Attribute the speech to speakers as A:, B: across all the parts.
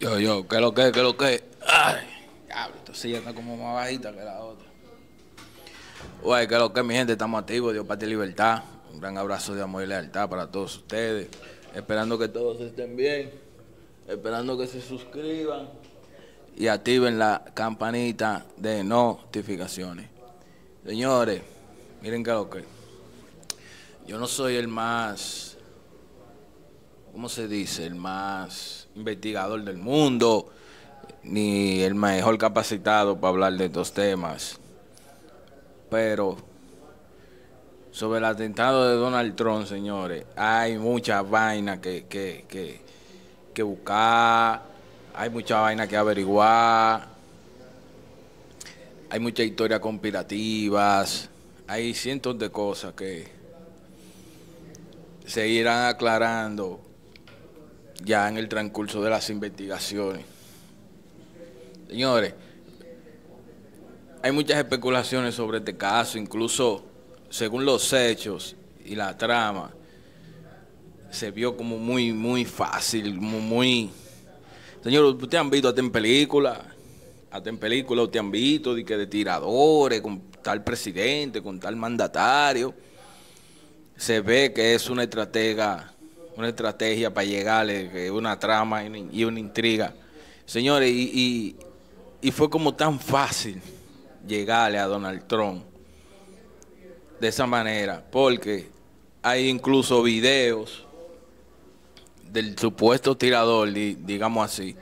A: Yo, yo, ¿qué lo que, qué lo que? Ay, está como más bajita que la otra. Uy, ¿qué lo que, mi gente? Estamos activos, Dios para Libertad. Un gran abrazo de amor y lealtad para todos ustedes. Esperando que todos estén bien. Esperando que se suscriban. Y activen la campanita de notificaciones. Señores, miren que lo que. Yo no soy el más ¿cómo se dice? El más investigador del mundo, ni el mejor capacitado para hablar de estos temas. Pero sobre el atentado de Donald Trump, señores, hay mucha vaina que, que, buscar, hay mucha vaina que averiguar, hay muchas historias conspirativas, hay cientos de cosas que Seguirán irán aclarando ya en el transcurso de las investigaciones. Señores, hay muchas especulaciones sobre este caso, incluso según los hechos y la trama, se vio como muy, muy fácil, muy... muy... Señor, ustedes han visto hasta en películas, hasta en película, ustedes han visto de, que de tiradores, con tal presidente, con tal mandatario. Se ve que es una estratega una estrategia para llegarle, eh, una trama y una intriga. Señores, y, y, fue como tan fácil llegarle a Donald Trump de esa manera, porque hay incluso videos del supuesto tirador, digamos así,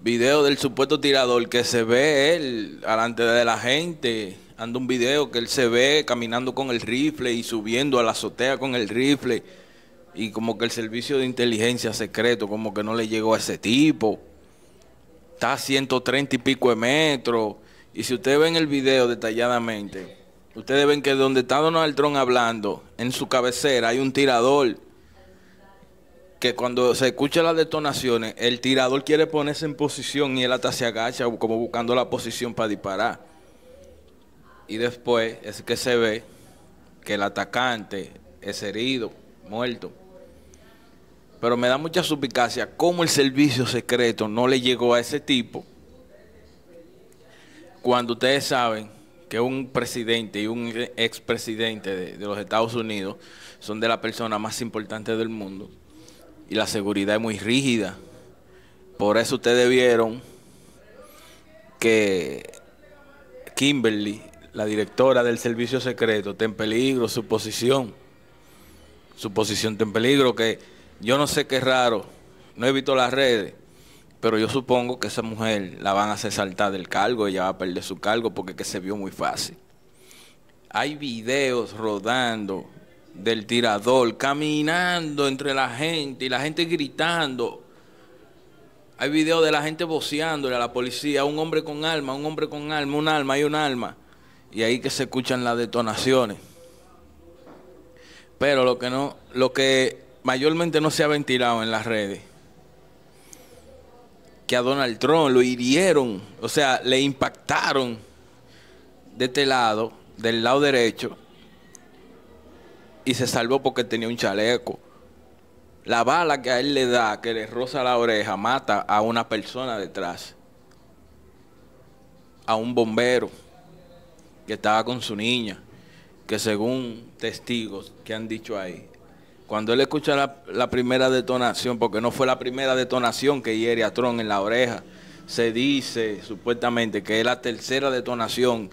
A: video del supuesto tirador que se ve él delante de la gente. Anda un video que él se ve caminando con el rifle y subiendo a la azotea con el rifle y como que el servicio de inteligencia secreto como que no le llegó a ese tipo. Está a 130 y pico de metros. Y si ustedes ven el video detalladamente, ustedes ven que donde está Donald Trump hablando, en su cabecera hay un tirador que cuando se escuchan las detonaciones, el tirador quiere ponerse en posición y él hasta se agacha como buscando la posición para disparar. Y después es que se ve que el atacante es herido, muerto. Pero me da mucha suspicacia cómo el servicio secreto no le llegó a ese tipo cuando ustedes saben que un presidente y un expresidente de, de los Estados Unidos son de las personas más importantes del mundo y la seguridad es muy rígida. Por eso ustedes vieron que Kimberly, la directora del servicio secreto, está en peligro su posición. Su posición está en peligro, que yo no sé qué raro, no he visto las redes, pero yo supongo que esa mujer la van a hacer saltar del cargo, ella va a perder su cargo porque que se vio muy fácil. Hay videos rodando del tirador caminando entre la gente y la gente gritando. Hay videos de la gente voceándole a la policía, un hombre con alma, un hombre con alma, un alma y un alma. Y ahí que se escuchan las detonaciones. Pero lo que no, lo que mayormente no se ha ventilado en las redes, que a Donald Trump lo hirieron, o sea, le impactaron de este lado, del lado derecho, y se salvó porque tenía un chaleco. La bala que a él le da, que le roza la oreja, mata a una persona detrás, a un bombero que estaba con su niña, que según testigos que han dicho ahí, cuando él escucha la, primera detonación, porque no fue la primera detonación que hiere a Tron en la oreja, se dice supuestamente que es la tercera detonación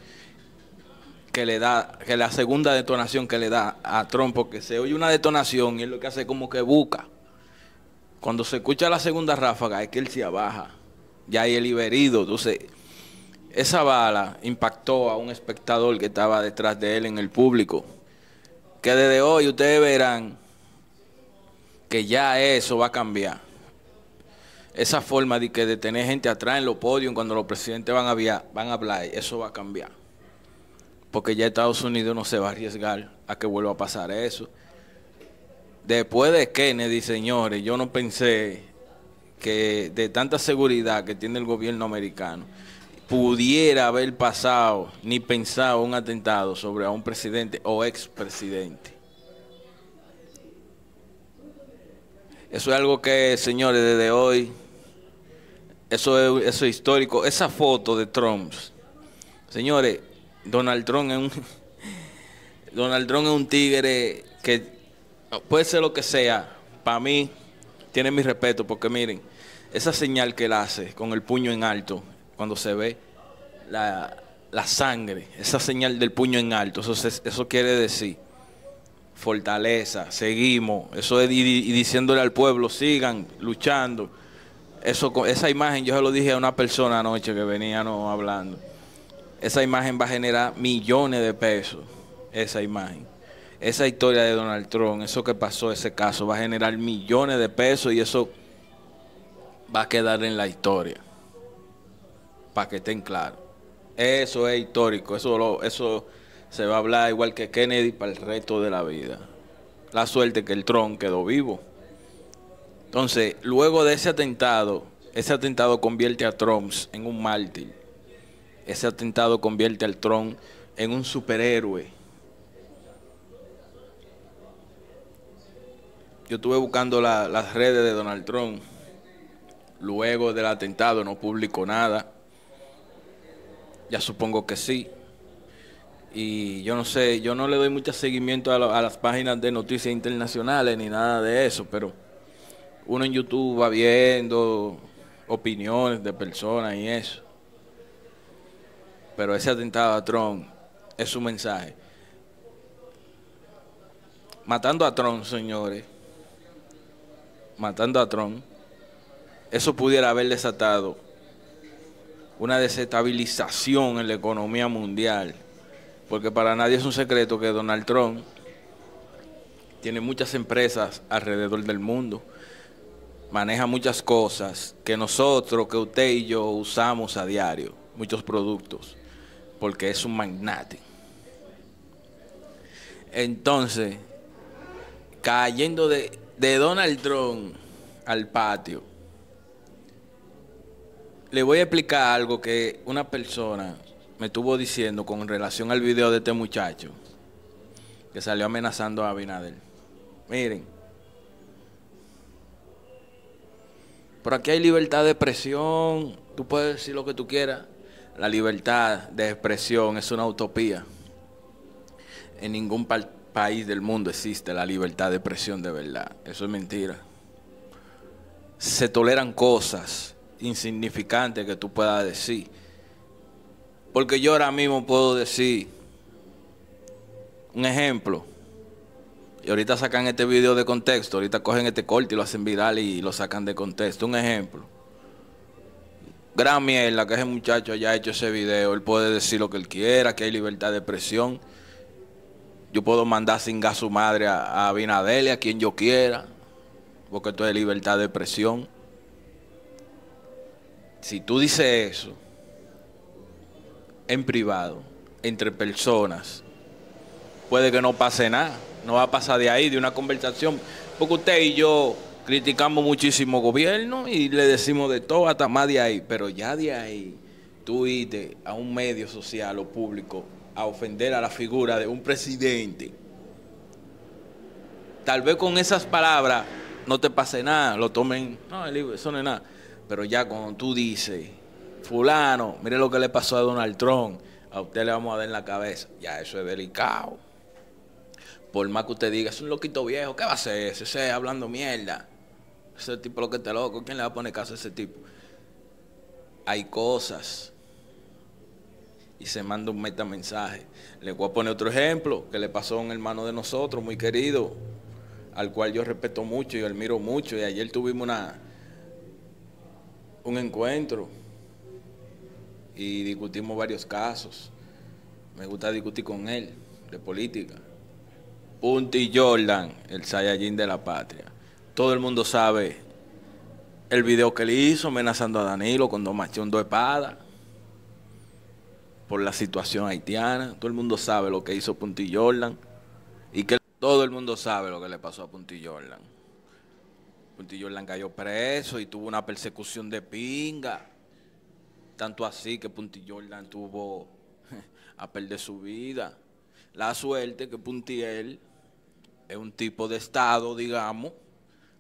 A: que le da, que la segunda detonación que le da a Tron, porque se oye una detonación y es lo que hace como que busca. Cuando se escucha la segunda ráfaga es que él se abaja, ya hay el iberido, entonces esa bala impactó a un espectador que estaba detrás de él en el público. Que desde hoy ustedes verán que ya eso va a cambiar. Esa forma de, que detener tener gente atrás en los podios cuando los presidentes van a, van a hablar, eso va a cambiar. Porque ya Estados Unidos no se va a arriesgar a que vuelva a pasar eso. Después de Kennedy, señores, yo no pensé que de tanta seguridad que tiene el gobierno americano pudiera haber pasado ni pensado un atentado sobre a un presidente o expresidente. Eso es algo que, señores, desde hoy, eso es, eso histórico. Esa foto de Trump, señores, Donald Trump es un, Donald Trump un tigre que puede ser lo que sea. Para mí, tiene mi respeto, porque miren, esa señal que él hace con el puño en alto, cuando se ve la, sangre, esa señal del puño en alto, eso, eso quiere decir fortaleza, seguimos. Eso es y, diciéndole al pueblo, sigan luchando. Eso, esa imagen, yo se lo dije a una persona anoche que venía hablando. Esa imagen va a generar millones de pesos. Esa imagen. Esa historia de Donald Trump, eso que pasó, ese caso, va a generar millones de pesos y eso va a quedar en la historia. Para que estén claros. Eso es histórico. Eso, lo, eso se va a hablar igual que Kennedy para el resto de la vida. La suerte que el Tron quedó vivo. Entonces, luego de ese atentado, ese atentado convierte a Trump en un mártir. Ese atentado convierte al Tron en un superhéroe. Yo estuve buscando las redes de Donald Trump. Luego del atentado no publicó nada. Ya supongo que sí y yo no sé, yo no le doy mucho seguimiento a, las páginas de noticias internacionales ni nada de eso, pero uno en YouTube va viendo opiniones de personas y eso. Pero ese atentado a Trump es su mensaje. Matando a Trump, señores, matando a Trump, eso pudiera haber desatado una desestabilización en la economía mundial porque para nadie es un secreto que Donald Trump tiene muchas empresas alrededor del mundo, maneja muchas cosas que nosotros, que usted y yo usamos a diario, muchos productos, porque es un magnate. Entonces, cayendo de, Donald Trump al patio, le voy a explicar algo que una persona me estuvo diciendo con relación al video de este muchacho que salió amenazando a Abinader. Miren, por aquí hay libertad de expresión, tú puedes decir lo que tú quieras. La libertad de expresión es una utopía. En ningún país del mundo existe la libertad de expresión de verdad. Eso es mentira. Se toleran cosas insignificantes que tú puedas decir porque yo ahora mismo puedo decir un ejemplo. Y ahorita sacan este video de contexto, ahorita cogen este corte y lo hacen viral y lo sacan de contexto. Un ejemplo. Gran mierda que ese muchacho haya hecho ese video. Él puede decir lo que él quiera, que hay libertad de expresión. Yo puedo mandar sin gas su madre a, a a quien yo quiera, porque esto es libertad de expresión. Si tú dices eso, en privado, entre personas, puede que no pase nada. No va a pasar de ahí, de una conversación. Porque usted y yo criticamos muchísimo gobierno y le decimos de todo hasta más de ahí. Pero ya de ahí, tú irte a un medio social o público a ofender a la figura de un presidente. Tal vez con esas palabras no te pase nada, lo tomen, no, eso no es nada. Pero ya cuando tú dices fulano, mire lo que le pasó a Donald Trump, a usted le vamos a dar en la cabeza. Ya, eso es delicado. Por más que usted diga, es un loquito viejo, ¿qué va a hacer ese? es hablando mierda. Ese tipo lo que está loco, ¿quién le va a poner caso a ese tipo? Hay cosas. Y se manda un meta mensaje Le voy a poner otro ejemplo que le pasó a un hermano de nosotros, muy querido, al cual yo respeto mucho y admiro mucho. Y ayer tuvimos una, un encuentro y discutimos varios casos. Me gusta discutir con él de política. Punti Jordan, el Saiyajin de la patria. Todo el mundo sabe el video que le hizo amenazando a Danilo con dos machón, dos espadas por la situación haitiana. Todo el mundo sabe lo que hizo Punti Jordan y que todo el mundo sabe lo que le pasó a Punti Jordan. Punti Jordan cayó preso y tuvo una persecución de pinga. Tanto así que Punti Jordan tuvo a perder su vida. La suerte que Puntiel es un tipo de Estado, digamos.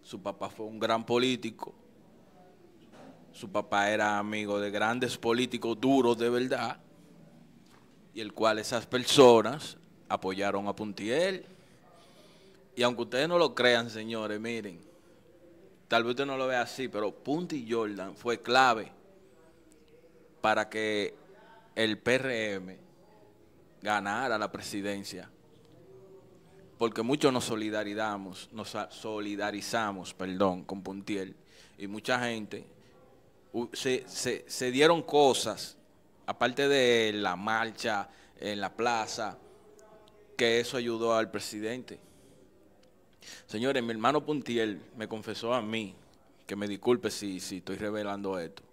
A: Su papá fue un gran político. Su papá era amigo de grandes políticos duros de verdad. Y el cual esas personas apoyaron a Puntiel. Y aunque ustedes no lo crean, señores, miren, tal vez usted no lo vea así, pero Punti Jordan fue clave para que el PRM ganara la presidencia, porque muchos nos solidarizamos, nos solidarizamos, perdón, con Puntiel, y mucha gente se, dieron cosas, aparte de la marcha en la plaza, que eso ayudó al presidente. Señores, mi hermano Puntiel me confesó a mí, que me disculpe si, si estoy revelando esto,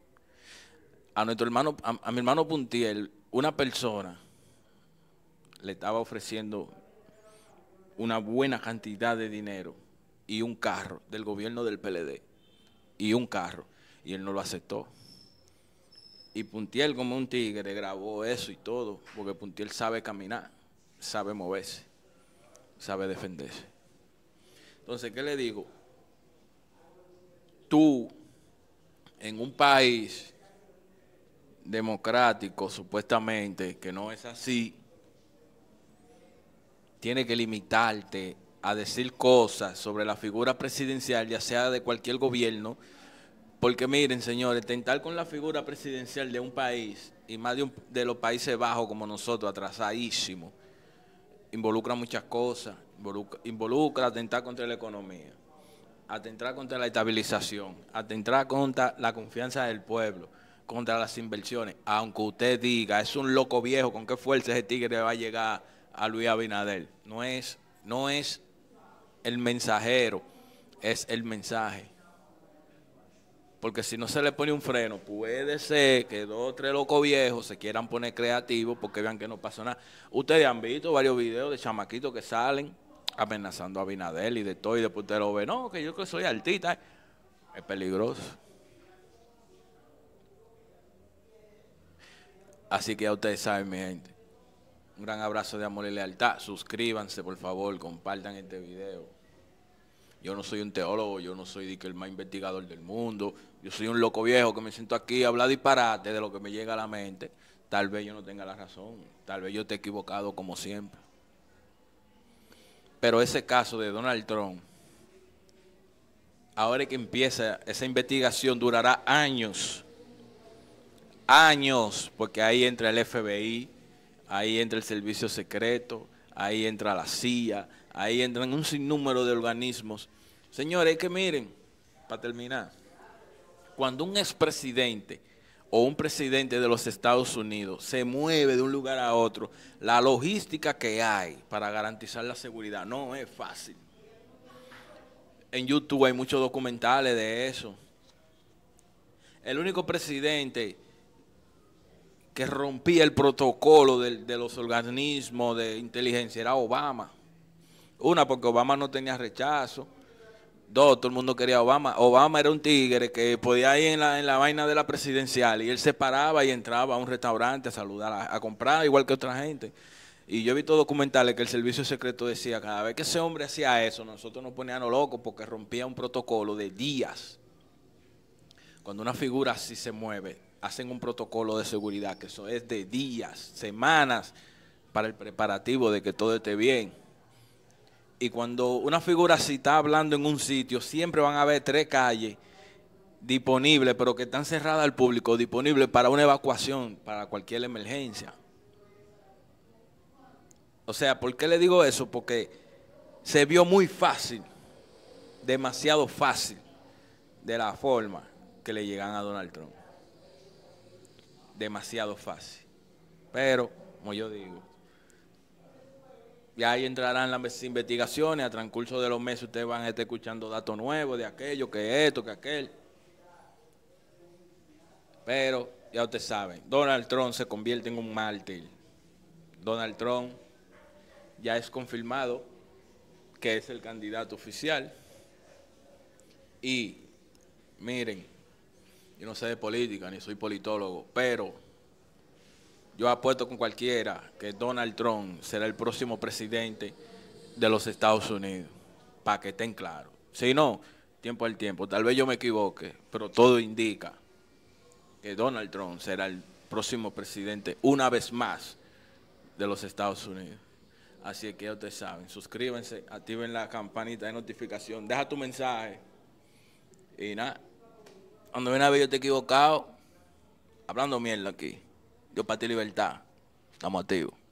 A: a nuestro hermano, mi hermano Puntiel, una persona le estaba ofreciendo una buena cantidad de dinero y un carro del gobierno del PLD y un carro y él no lo aceptó. Y Puntiel como un tigre grabó eso y todo, porque Puntiel sabe caminar, sabe moverse, sabe defenderse. Entonces, ¿qué le digo? Tú, en un país democrático, supuestamente, que no es así, tiene que limitarte a decir cosas sobre la figura presidencial, ya sea de cualquier gobierno, porque miren, señores, tentar con la figura presidencial de un país, y más de, los países bajos como nosotros, atrasadísimos, involucra muchas cosas, involucra, involucra atentar contra la economía, atentar contra la estabilización, atentar contra la confianza del pueblo contra las inversiones. Aunque usted diga, es un loco viejo, ¿con qué fuerza ese tigre va a llegar a Luis Abinader? No es, no es el mensajero, es el mensaje. Porque si no se le pone un freno, puede ser que dos o tres locos viejos se quieran poner creativos porque vean que no pasa nada. Ustedes han visto varios videos de chamaquitos que salen amenazando a Abinader y de todo, y después usted lo ve, no, que yo que soy artista, eh, es peligroso. Así que ya ustedes saben, mi gente. Un gran abrazo de amor y lealtad. Suscríbanse, por favor, compartan este video. Yo no soy un teólogo, yo no soy el más investigador del mundo. Yo soy un loco viejo que me siento aquí a hablar disparate de lo que me llega a la mente. Tal vez yo no tenga la razón, tal vez yo esté equivocado como siempre. Pero ese caso de Donald Trump, ahora que empieza esa investigación, durará años años, porque ahí entra el FBI, ahí entra el servicio secreto, ahí entra la CIA, ahí entran un sinnúmero de organismos. Señores, es que miren, para terminar, cuando un expresidente o un presidente de los Estados Unidos se mueve de un lugar a otro, la logística que hay para garantizar la seguridad no es fácil. En YouTube hay muchos documentales de eso. El único presidente que rompía el protocolo de, los organismos de inteligencia era Obama. Una, porque Obama no tenía rechazo. Dos, todo el mundo quería a Obama. Obama era un tigre que podía ir en la, vaina de la presidencial y él se paraba y entraba a un restaurante a saludar, a, a, comprar, igual que otra gente. Y yo he visto documentales que el servicio secreto decía, cada vez que ese hombre hacía eso, nosotros nos poníamos locos porque rompía un protocolo de días. Cuando una figura así se mueve, hacen un protocolo de seguridad, que eso es de días, semanas, para el preparativo de que todo esté bien. Y cuando una figura si está hablando en un sitio, siempre van a haber tres calles disponibles, pero que están cerradas al público, disponibles para una evacuación, para cualquier emergencia. O sea, ¿por qué le digo eso? Porque se vio muy fácil, demasiado fácil, de la forma que le llegan a Donald Trump demasiado fácil. Pero, como yo digo, ya ahí entrarán las investigaciones, a transcurso de los meses ustedes van a estar escuchando datos nuevos de aquello, que esto, que aquel. Pero ya ustedes saben, Donald Trump se convierte en un mártir. Donald Trump ya es confirmado que es el candidato oficial. Y miren, yo no sé de política, ni soy politólogo, pero yo apuesto con cualquiera que Donald Trump será el próximo presidente de los Estados Unidos, para que estén claros. Si no, tiempo al tiempo, tal vez yo me equivoque, pero todo indica que Donald Trump será el próximo presidente una vez más de los Estados Unidos. Así que ya ustedes saben, suscríbanse, activen la campanita de notificación, deja tu mensaje y nada. Cuando viene a ver, yo te he equivocado. Hablando mierda aquí. Yo para ti libertad. Estamos activos.